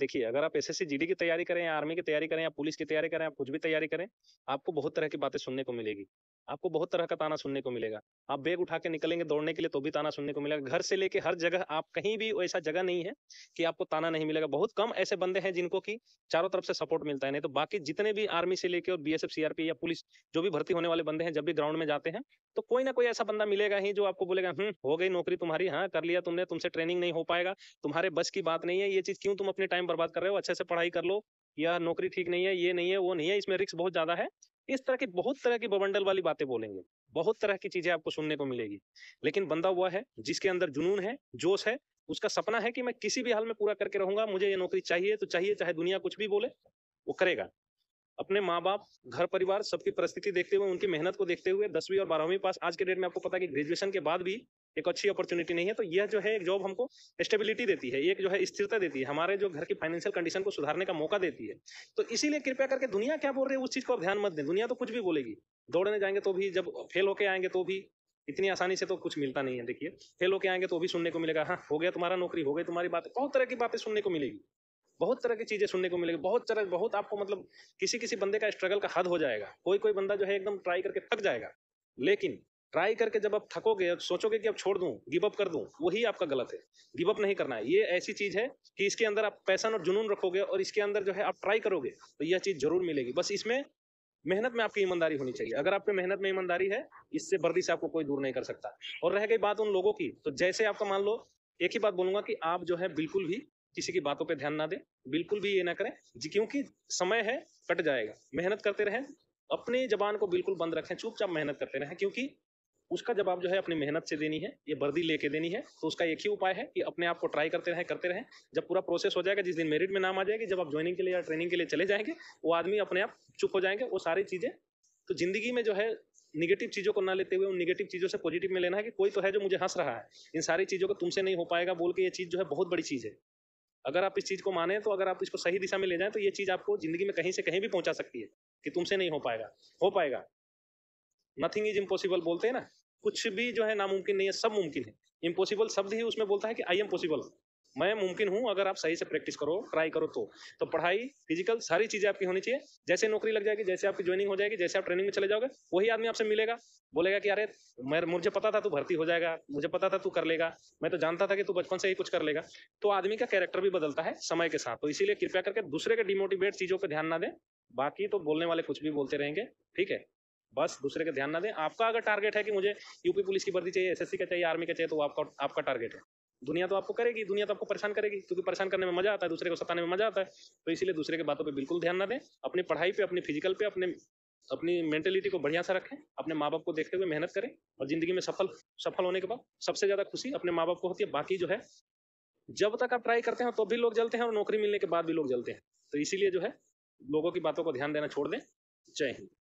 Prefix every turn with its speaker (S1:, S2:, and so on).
S1: देखिए अगर आप एसएससी जीडी की तैयारी करें या आर्मी की तैयारी करें या पुलिस की तैयारी करें आप कुछ भी तैयारी करें आपको बहुत तरह की बातें सुनने को मिलेगी आपको बहुत तरह का ताना सुनने को मिलेगा आप बैग उठा के निकलेंगे दौड़ने के लिए तो भी ताना सुनने को मिलेगा घर से लेके हर जगह आप कहीं भी ऐसा जगह नहीं है कि आपको ताना नहीं मिलेगा बहुत कम ऐसे बंदे हैं जिनको कि चारों तरफ से सपोर्ट मिलता है नहीं तो बाकी जितने भी आर्मी से लेके और बीएसएफ सीआरपी या पुलिस जो भी भर्ती होने वाले बंदे हैं जब भी ग्राउंड में जाते हैं तो कोई ना कोई ऐसा बंदा मिलेगा ही जो आपको बोलेगा हम्म हो गई नौकरी तुम्हारी हाँ कर लिया तुमने तुमसे ट्रेनिंग नहीं हो पाएगा तुम्हारे बस की बात नहीं है ये चीज क्यों तुम अपने टाइम बर्बाद कर रहे हो अच्छे से पढ़ाई कर लो यह नौकरी ठीक नहीं है ये नहीं है वो नहीं है इसमें रिस्क बहुत ज्यादा है इस तरह की बहुत तरह की बबंडल वाली बातें बोलेंगे बहुत तरह की चीजें आपको सुनने को मिलेगी लेकिन बंदा हुआ है जिसके अंदर जुनून है जोश है उसका सपना है कि मैं किसी भी हाल में पूरा करके रहूंगा मुझे ये नौकरी चाहिए तो चाहिए चाहे दुनिया कुछ भी बोले वो करेगा अपने माँ बाप घर परिवार सबकी परिस्थिति देखते हुए उनकी मेहनत को देखते हुए दसवीं और बारहवीं पास आज के डेट में आपको पता है कि ग्रेजुएशन के बाद भी एक अच्छी अपॉर्चुनिटी नहीं है तो यह जो है एक जॉब हमको स्टेबिलिटी देती है एक जो है स्थिरता देती है हमारे जो घर की फाइनेंशियल कंडीशन को सुधारने का मौका देती है तो इसीलिए कृपया करके दुनिया क्या बोल रही है उस चीज को आप ध्यान मत दें दुनिया तो कुछ भी बोलेगी दौड़ने जाएंगे तो भी जब फेल होके आएंगे तो भी इतनी आसानी से तो कुछ मिलता नहीं है देखिए फेल होके आएंगे तो भी सुनने को मिलेगा हाँ हो गया तुम्हारा नौकरी हो गई तुम्हारी बात बहुत तरह की बातें सुनने को मिलेगी बहुत तरह की चीजें सुनने को मिलेगी बहुत तरह बहुत आपको मतलब किसी किसी बंदे का स्ट्रगल का हद हो जाएगा कोई कोई बंदा जो है एकदम ट्राई करके थक जाएगा लेकिन ट्राई करके जब आप थकोगे सोचोगे कि अब छोड़ दूं गिव अप कर दूं वही आपका गलत है गिव अप नहीं करना है ये ऐसी चीज़ है कि इसके अंदर आप पैसन और जुनून रखोगे और इसके अंदर जो है आप ट्राई करोगे तो यह चीज़ जरूर मिलेगी बस इसमें मेहनत में आपकी ईमानदारी होनी चाहिए अगर आपके मेहनत में ईमानदारी है इससे वर्दी से आपको कोई दूर नहीं कर सकता और रह गई बात उन लोगों की तो जैसे आपका मान लो एक ही बात बोलूंगा कि आप जो है बिल्कुल भी किसी की बातों पे ध्यान ना दें बिल्कुल भी ये ना करें क्योंकि समय है कट जाएगा मेहनत करते रहें अपनी जबान को बिल्कुल बंद रखें चुपचाप मेहनत करते रहें क्योंकि उसका जवाब जो है अपनी मेहनत से देनी है ये वर्दी लेके देनी है तो उसका एक ही उपाय है कि अपने आप को ट्राई करते रहें करते रहें जब पूरा प्रोसेस हो जाएगा जिस दिन मेरिट में नाम आ जाएगी जब आप ज्वाइनिंग के लिए या ट्रेनिंग के लिए चले जाएंगे वो आदमी अपने आप चुप हो जाएंगे वो सारी चीज़ें तो जिंदगी में जो है निगेटिव चीज़ों को ना लेते हुए उन निगेटिव चीज़ों से पॉजिटिव में लेना है कि कोई तो है जो मुझे हंस रहा है इन सारी चीज़ों को तुमसे नहीं हो पाएगा बोल के ये चीज़ जो है बहुत बड़ी चीज़ है अगर आप इस चीज़ को माने तो अगर आप इसको सही दिशा में ले जाएं तो ये चीज़ आपको ज़िंदगी में कहीं से कहीं भी पहुंचा सकती है कि तुमसे नहीं हो पाएगा हो पाएगा नथिंग इज इम्पॉसिबल बोलते हैं ना कुछ भी जो है नामुमकिन नहीं है सब मुमकिन है इम्पॉसिबल शब्द ही उसमें बोलता है कि आई एम पॉसिबल मैं मुमकिन हूँ अगर आप सही से प्रैक्टिस करो ट्राई करो तो तो पढ़ाई फिजिकल सारी चीजें आपकी होनी चाहिए जैसे नौकरी लग जाएगी जैसे आपकी ज्वाइनिंग हो जाएगी जैसे आप ट्रेनिंग में चले जाओगे वही आदमी आपसे मिलेगा बोलेगा कि अरे मैं मुझे पता था तू भर्ती हो जाएगा मुझे पता था तू कर लेगा मैं तो जानता था कि तू बचपन से ही कुछ कर लेगा तो आदमी का कैरेक्टर भी बदलता है समय के साथ तो इसीलिए कृपया करके दूसरे के डिमोटिवेट चीजों पर ध्यान ना दें बाकी तो बोलने वाले कुछ भी बोलते रहेंगे ठीक है बस दूसरे का ध्यान ना दें आपका अगर टारगेट है कि मुझे यूपी पुलिस की भर्ती चाहिए एसएससी का चाहिए आर्मी का चाहिए तो आपका आपका टारगेट है दुनिया तो आपको करेगी दुनिया तो आपको परेशान करेगी क्योंकि परेशान करने में मजा आता है दूसरे को सताने में मजा आता है तो इसीलिए दूसरे की बातों पर बिल्कुल ध्यान ना दें अपनी पढ़ाई पे अपनी फिजिकल पे अपने अपनी मेंटेलिटी को बढ़िया से रखें अपने माँ बाप को देखते हुए मेहनत करें और जिंदगी में सफल सफल होने के बाद सबसे ज्यादा खुशी अपने माँ बाप को होती है बाकी जो है जब तक आप ट्राई करते हैं तो भी लोग जलते हैं और नौकरी मिलने के बाद भी लोग जलते हैं तो इसीलिए जो है लोगों की बातों को ध्यान देना छोड़ दें जय हिंद